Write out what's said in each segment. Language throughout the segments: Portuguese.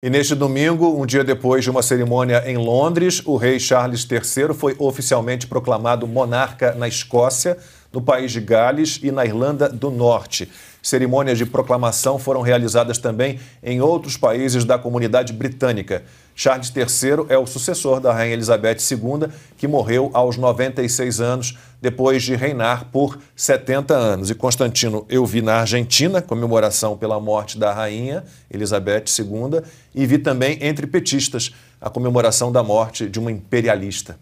E neste domingo, um dia depois de uma cerimônia em Londres, o rei Charles III foi oficialmente proclamado monarca na Escócia no País de Gales e na Irlanda do Norte. Cerimônias de proclamação foram realizadas também em outros países da comunidade britânica. Charles III é o sucessor da Rainha Elizabeth II, que morreu aos 96 anos, depois de reinar por 70 anos. E Constantino, eu vi na Argentina comemoração pela morte da Rainha Elizabeth II e vi também entre petistas a comemoração da morte de uma imperialista.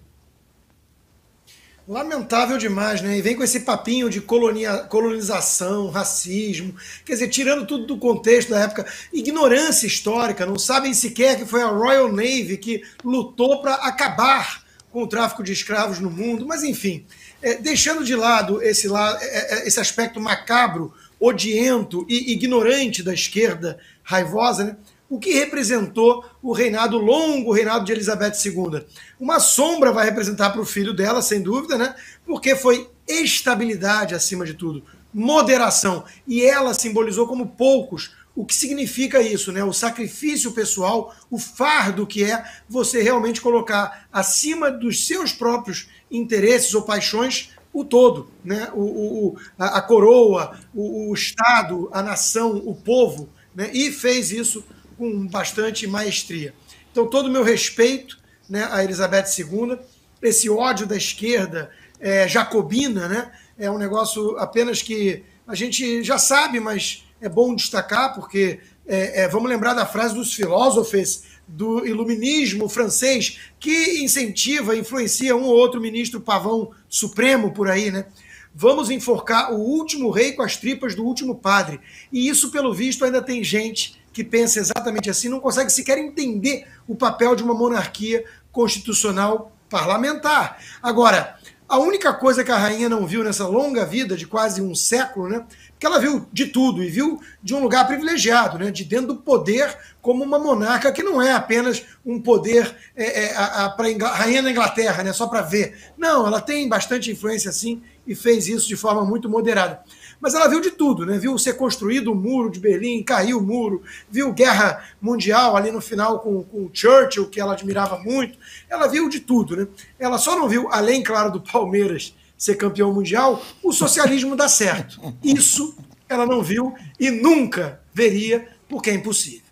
Lamentável demais, né? E vem com esse papinho de colonia, colonização, racismo, quer dizer, tirando tudo do contexto da época, ignorância histórica, não sabem sequer que foi a Royal Navy que lutou para acabar com o tráfico de escravos no mundo, mas enfim, é, deixando de lado esse, la, é, é, é esse aspecto macabro, odiento e ignorante da esquerda raivosa, né? o que representou o reinado longo, o reinado de Elizabeth II. Uma sombra vai representar para o filho dela, sem dúvida, né? Porque foi estabilidade acima de tudo, moderação. E ela simbolizou como poucos o que significa isso, né? O sacrifício pessoal, o fardo que é você realmente colocar acima dos seus próprios interesses ou paixões o todo, né? O, o a, a, coroa, o, o Estado, a nação, o povo, né? E fez isso com bastante maestria. Então, todo o meu respeito né, a Elizabeth II, esse ódio da esquerda é, jacobina, né, é um negócio apenas que a gente já sabe, mas é bom destacar, porque é, é, vamos lembrar da frase dos filósofos do iluminismo francês, que incentiva, influencia um ou outro ministro pavão supremo por aí, né? Vamos enforcar o último rei com as tripas do último padre. E isso, pelo visto, ainda tem gente que pensa exatamente assim não consegue sequer entender o papel de uma monarquia constitucional parlamentar. Agora, a única coisa que a rainha não viu nessa longa vida de quase um século, né? Que ela viu de tudo e viu de um lugar privilegiado, né? De dentro do poder, como uma monarca que não é apenas um poder é, é, a, rainha da Inglaterra, né? Só para ver. Não, ela tem bastante influência sim e fez isso de forma muito moderada mas ela viu de tudo, né? Viu ser construído o muro de Berlim, cair o muro, viu guerra mundial ali no final com, com Churchill, que ela admirava muito. Ela viu de tudo, né? Ela só não viu, além, claro, do Palmeiras ser campeão mundial, o socialismo dar certo. Isso ela não viu e nunca veria, porque é impossível.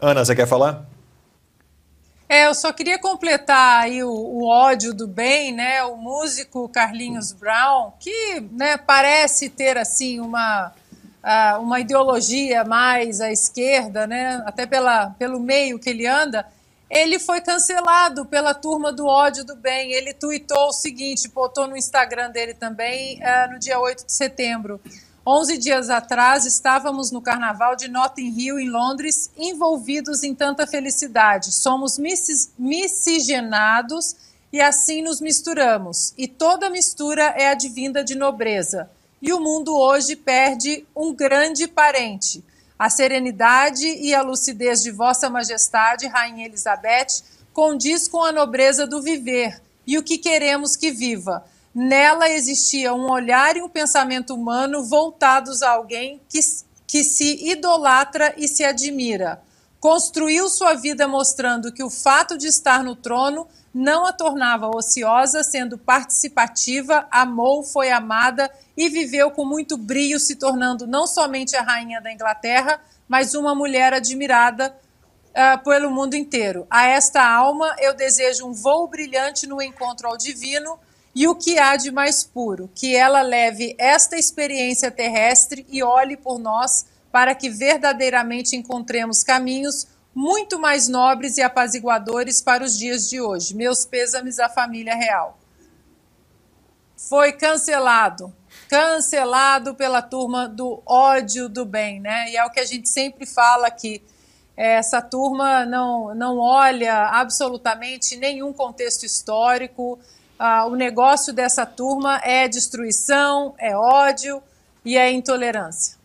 Ana, você quer falar? É, eu só queria completar aí o, o, ódio do bem, né? O músico Carlinhos Brown, que né, parece ter assim uma, uh, uma ideologia mais à esquerda, né? Até pela, pelo meio que ele anda. Ele foi cancelado pela turma do ódio do bem. Ele tuitou o seguinte, botou no Instagram dele também uh, no dia 8 de setembro. 11 dias atrás estávamos no carnaval de Notting Hill, em Londres, envolvidos em tanta felicidade. Somos miscigenados e assim nos misturamos. E toda mistura é advinda de nobreza. E o mundo hoje perde um grande parente. A serenidade e a lucidez de Vossa Majestade, Rainha Elizabeth, condiz com a nobreza do viver e o que queremos que viva. Nela existia um olhar e um pensamento humano voltados a alguém que, que se idolatra e se admira. Construiu sua vida mostrando que o fato de estar no trono não a tornava ociosa, sendo participativa, amou, foi amada e viveu com muito brio, se tornando não somente a rainha da Inglaterra, mas uma mulher admirada uh, pelo mundo inteiro. A esta alma eu desejo um voo brilhante no encontro ao divino e o que há de mais puro, que ela leve esta experiência terrestre e olhe por nós para que verdadeiramente encontremos caminhos muito mais nobres e apaziguadores para os dias de hoje. Meus pêsames à família real. Foi cancelado. Cancelado pela turma do ódio do bem, né? E é o que a gente sempre fala aqui é, essa turma não, não olha absolutamente nenhum contexto histórico, ah, o negócio dessa turma é destruição, é ódio e é intolerância.